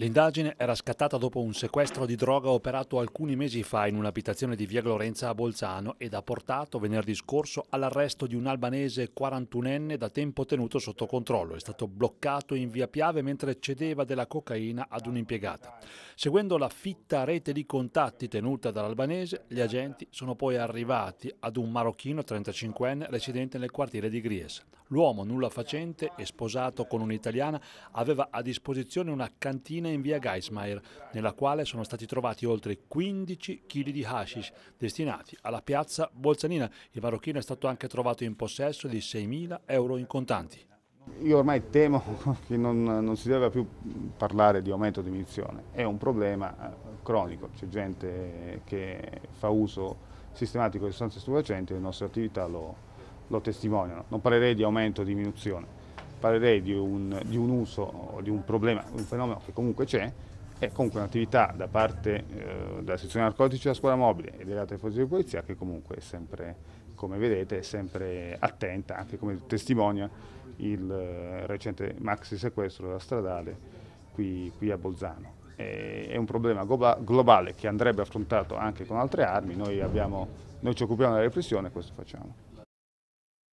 L'indagine era scattata dopo un sequestro di droga operato alcuni mesi fa in un'abitazione di Via Glorenza a Bolzano ed ha portato venerdì scorso all'arresto di un albanese 41enne da tempo tenuto sotto controllo. È stato bloccato in via Piave mentre cedeva della cocaina ad un'impiegata. Seguendo la fitta rete di contatti tenuta dall'albanese, gli agenti sono poi arrivati ad un marocchino 35enne residente nel quartiere di Gries. L'uomo nulla facente e sposato con un'italiana aveva a disposizione una cantina Cina in via Geismaier, nella quale sono stati trovati oltre 15 kg di hashish destinati alla piazza Bolzanina. Il marocchino è stato anche trovato in possesso di 6.000 euro in contanti. Io ormai temo che non, non si debba più parlare di aumento o diminuzione, è un problema eh, cronico, c'è gente che fa uso sistematico di sostanze stupefacenti e le nostre attività lo, lo testimoniano. Non parlerei di aumento o diminuzione parlerei di un, di un uso o di un problema, un fenomeno che comunque c'è, è comunque un'attività da parte eh, della sezione narcotici della scuola mobile e delle altre forze di polizia che comunque è sempre, come vedete, è sempre attenta, anche come testimonia il eh, recente maxi sequestro della stradale qui, qui a Bolzano. E, è un problema globale che andrebbe affrontato anche con altre armi, noi, abbiamo, noi ci occupiamo della repressione e questo facciamo.